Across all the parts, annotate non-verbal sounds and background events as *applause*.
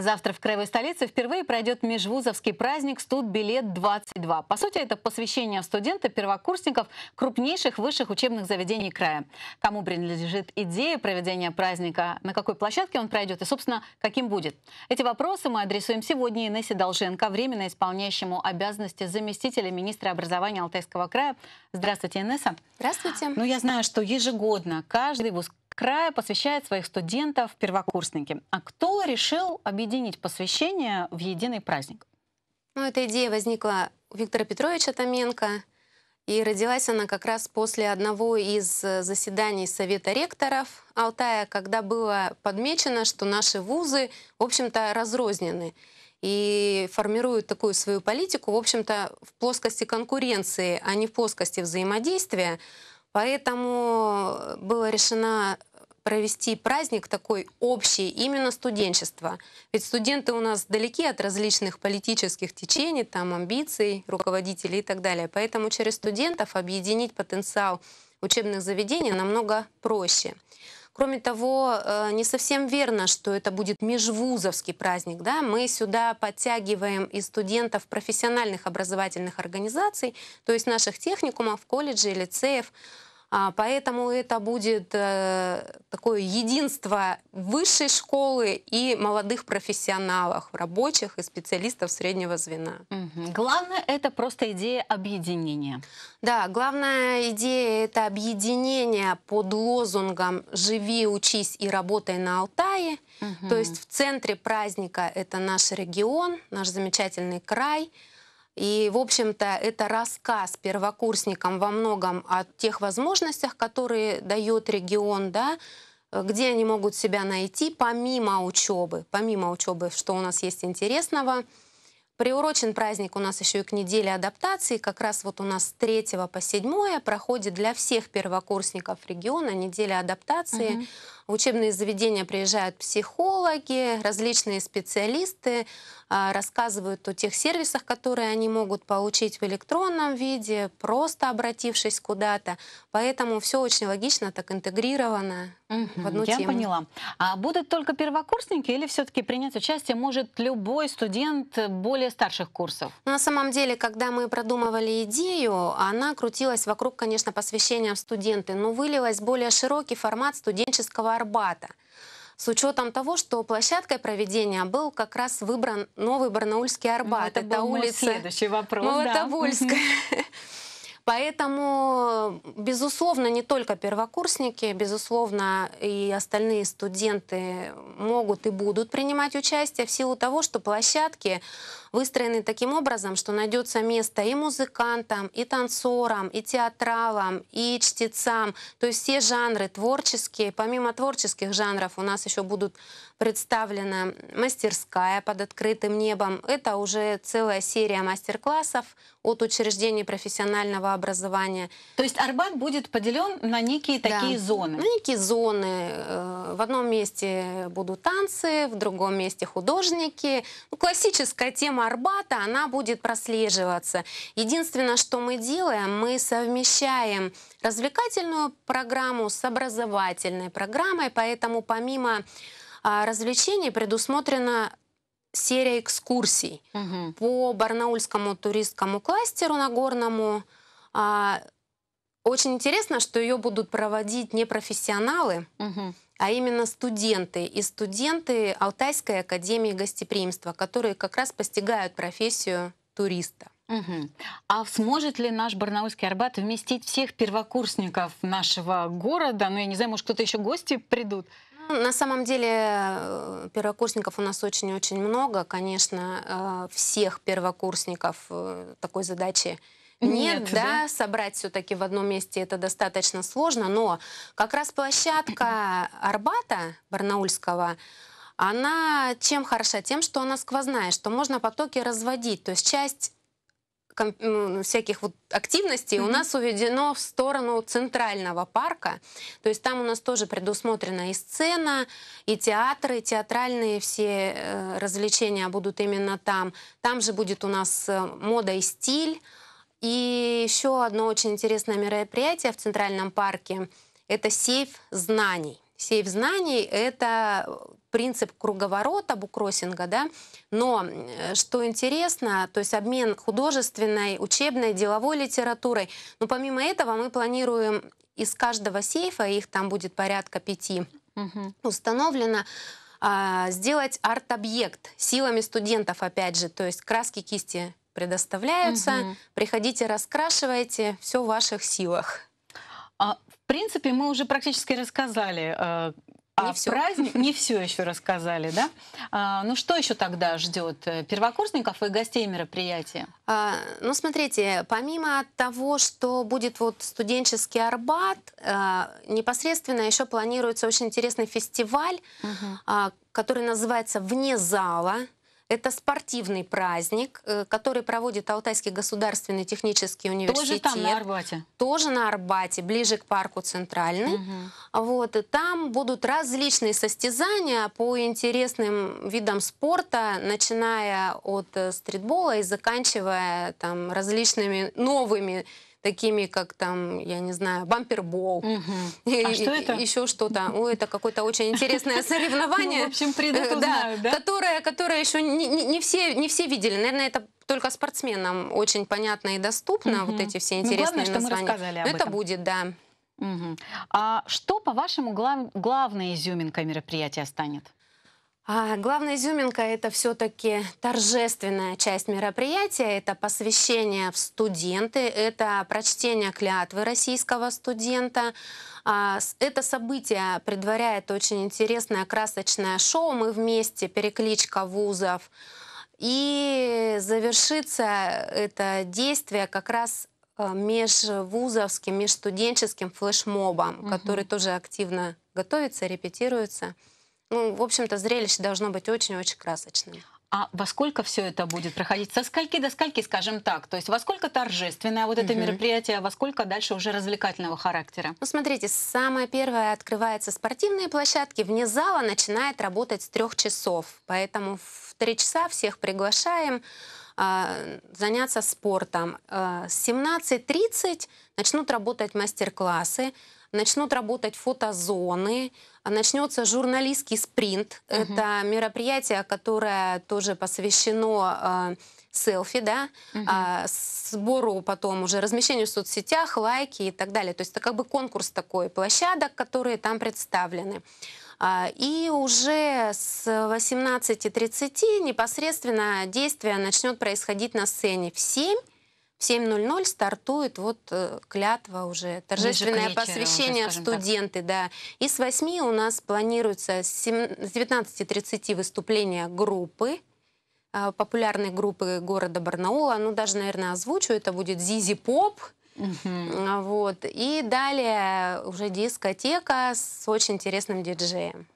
Завтра в краевой столице впервые пройдет межвузовский праздник «Студбилет-22». По сути, это посвящение студента-первокурсников крупнейших высших учебных заведений края. Кому принадлежит идея проведения праздника, на какой площадке он пройдет и, собственно, каким будет. Эти вопросы мы адресуем сегодня Инессе Долженко, временно исполняющему обязанности заместителя министра образования Алтайского края. Здравствуйте, Инесса. Здравствуйте. Ну, я знаю, что ежегодно каждый вуз края посвящает своих студентов первокурсники. А кто решил объединить посвящение в единый праздник? Ну, эта идея возникла у Виктора Петровича Томенко, и родилась она как раз после одного из э, заседаний Совета ректоров Алтая, когда было подмечено, что наши вузы, в общем-то, разрознены и формируют такую свою политику, в общем-то, в плоскости конкуренции, а не в плоскости взаимодействия. Поэтому было решено провести праздник такой общий, именно студенчество. Ведь студенты у нас далеки от различных политических течений, там амбиций, руководителей и так далее. Поэтому через студентов объединить потенциал учебных заведений намного проще. Кроме того, э, не совсем верно, что это будет межвузовский праздник. Да? Мы сюда подтягиваем и студентов профессиональных образовательных организаций, то есть наших техникумов, колледжей, лицеев, а, поэтому это будет э, такое единство высшей школы и молодых профессионалов, рабочих и специалистов среднего звена. Угу. Главное это просто идея объединения. Да, главная идея это объединение под лозунгом «Живи, учись и работай на Алтае». Угу. То есть в центре праздника это наш регион, наш замечательный край – и, в общем-то, это рассказ первокурсникам во многом о тех возможностях, которые дает регион, да, где они могут себя найти помимо учебы, помимо учебы, что у нас есть интересного – Приурочен праздник у нас еще и к неделе адаптации. Как раз вот у нас с 3 по 7 проходит для всех первокурсников региона неделя адаптации. Угу. В учебные заведения приезжают психологи, различные специалисты, а, рассказывают о тех сервисах, которые они могут получить в электронном виде, просто обратившись куда-то. Поэтому все очень логично так интегрировано в одну я тему. поняла. А будут только первокурсники или все-таки принять участие может любой студент более старших курсов? Ну, на самом деле, когда мы продумывали идею, она крутилась вокруг, конечно, посвящения в студенты, но вылилась более широкий формат студенческого Арбата с учетом того, что площадкой проведения был как раз выбран ну, новый Барнаульский ну, Арбат. Ну, это, это был улица следующий вопрос. Новотовольская. Да. *laughs* Поэтому, безусловно, не только первокурсники, безусловно, и остальные студенты могут и будут принимать участие в силу того, что площадки выстроены таким образом, что найдется место и музыкантам, и танцорам, и театралам, и чтецам. То есть все жанры творческие. Помимо творческих жанров у нас еще будут представлена мастерская под открытым небом. Это уже целая серия мастер-классов от учреждений профессионального образования образования. То есть Арбат будет поделен на некие да. такие зоны? На некие зоны. Э, в одном месте будут танцы, в другом месте художники. Ну, классическая тема Арбата, она будет прослеживаться. Единственное, что мы делаем, мы совмещаем развлекательную программу с образовательной программой, поэтому помимо а, развлечений предусмотрена серия экскурсий угу. по Барнаульскому туристскому кластеру Нагорному, а, очень интересно, что ее будут проводить не профессионалы, угу. а именно студенты. И студенты Алтайской академии гостеприимства, которые как раз постигают профессию туриста. Угу. А сможет ли наш Барнаульский Арбат вместить всех первокурсников нашего города? Ну, я не знаю, может, кто-то еще гости придут? Ну, на самом деле э, первокурсников у нас очень-очень много. Конечно, э, всех первокурсников э, такой задачи нет, да, да, собрать все-таки в одном месте это достаточно сложно, но как раз площадка Арбата Барнаульского, она чем хороша? Тем, что она сквозная, что можно потоки разводить. То есть часть ну, всяких вот активностей mm -hmm. у нас уведено в сторону центрального парка. То есть там у нас тоже предусмотрена и сцена, и театры, и театральные все э, развлечения будут именно там. Там же будет у нас э, мода и стиль. И еще одно очень интересное мероприятие в Центральном парке – это сейф знаний. Сейф знаний – это э, принцип круговорота, букросинга, да, но э, что интересно, то есть обмен художественной, учебной, деловой литературой, но помимо этого мы планируем из каждого сейфа, их там будет порядка пяти, угу. установлено, а, сделать арт-объект силами студентов, опять же, то есть краски, кисти, предоставляются. Угу. Приходите, раскрашивайте, все в ваших силах. А, в принципе, мы уже практически рассказали э, не о все. праздник. Не все еще рассказали, да? А, ну что еще тогда ждет э, первокурсников и гостей мероприятия? А, ну смотрите, помимо того, что будет вот студенческий Арбат, а, непосредственно еще планируется очень интересный фестиваль, угу. а, который называется «Вне зала». Это спортивный праздник, э, который проводит Алтайский государственный технический университет. Тоже там, на Арбате? Тоже на Арбате, ближе к парку Центральный. Угу. Вот, и там будут различные состязания по интересным видам спорта, начиная от э, стритбола и заканчивая там, различными новыми такими, как там, я не знаю, бампербол. Угу. И, а что это? Еще что-то. Ой, это какое-то очень *laughs* интересное соревнование. Ну, в общем, предотузнают, э, да? Которое еще не не все не все видели. Наверное, это только спортсменам очень понятно и доступно угу. вот эти все интересные ну, главное, названия. Что мы рассказали об этом. Это будет, да. Угу. А что, по-вашему, глав... главной изюминкой мероприятия станет? А главная изюминка – это все-таки торжественная часть мероприятия, это посвящение в студенты, это прочтение клятвы российского студента. А, это событие предваряет очень интересное красочное шоу «Мы вместе», перекличка вузов. И завершится это действие как раз э, межвузовским, межстуденческим флешмобом, угу. который тоже активно готовится, репетируется. Ну, в общем-то, зрелище должно быть очень-очень красочным. А во сколько все это будет проходить? Со скольки до скольки, скажем так? То есть во сколько торжественное вот это угу. мероприятие, а во сколько дальше уже развлекательного характера? Ну, смотрите, самое первое открывается спортивные площадки. Вне зала начинает работать с трех часов. Поэтому в три часа всех приглашаем а, заняться спортом. Э, с 17.30 начнут работать мастер-классы, начнут работать фотозоны, а начнется журналистский спринт. Угу. Это мероприятие, которое тоже посвящено а, селфи, да, угу. а, сбору потом уже размещению в соцсетях, лайки и так далее. То есть это как бы конкурс такой площадок, которые там представлены. А, и уже с 18.30 непосредственно действие начнет происходить на сцене в 7. В 7.00 стартует вот э, клятва уже, торжественное вечера, посвящение уже, студенты, так. да. И с 8 у нас планируется с 19.30 выступление группы, а, популярной группы города Барнаула. Ну, даже, наверное, озвучу, это будет «Зизи Поп». А, вот. И далее уже дискотека с очень интересным диджеем.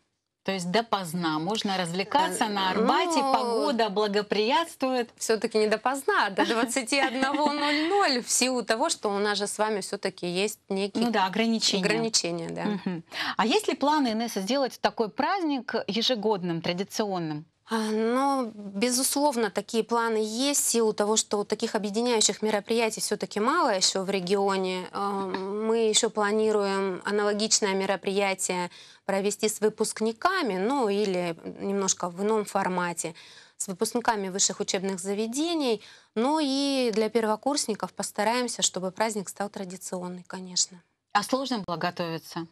То есть допоздна можно развлекаться на э, Арбате, ну, погода благоприятствует. Все-таки не допоздна, до 21.00 в силу того, что у нас же с вами все-таки есть некие ну да, ограничения. ограничения да. Угу. А есть ли планы, Инесса, сделать такой праздник ежегодным, традиционным? А, Но ну, безусловно, такие планы есть, в силу того, что таких объединяющих мероприятий все-таки мало еще в регионе. Эм, мы еще планируем аналогичное мероприятие провести с выпускниками, ну или немножко в ином формате, с выпускниками высших учебных заведений. Ну и для первокурсников постараемся, чтобы праздник стал традиционный, конечно. А сложно было готовиться?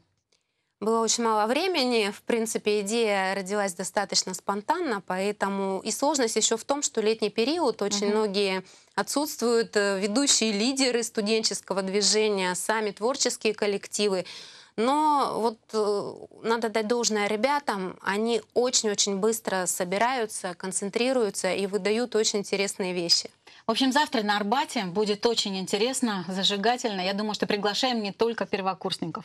Было очень мало времени. В принципе, идея родилась достаточно спонтанно, поэтому и сложность еще в том, что летний период очень угу. многие отсутствуют э, ведущие лидеры студенческого движения, сами творческие коллективы. Но вот э, надо дать должное ребятам, они очень-очень быстро собираются, концентрируются и выдают очень интересные вещи. В общем, завтра на Арбате будет очень интересно, зажигательно. Я думаю, что приглашаем не только первокурсников.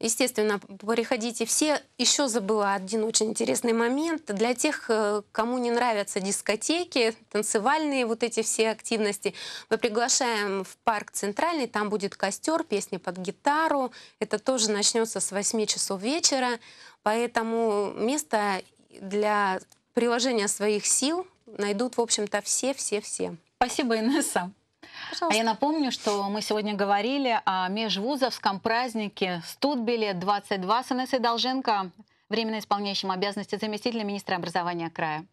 Естественно, приходите все. Еще забыла один очень интересный момент. Для тех, э, кому не нравятся дискотеки, танцевальные вот эти все активности, мы приглашаем в парк Центральный, там будет костер, песни под гитару. Это тоже начнется с 8 часов вечера. Поэтому место для приложения своих сил найдут, в общем-то, все-все-все. Спасибо, Инесса. Пожалуйста. А я напомню, что мы сегодня говорили о межвузовском празднике «Студбилет 22» с Инессой Долженко, временно исполняющим обязанности заместителя министра образования края.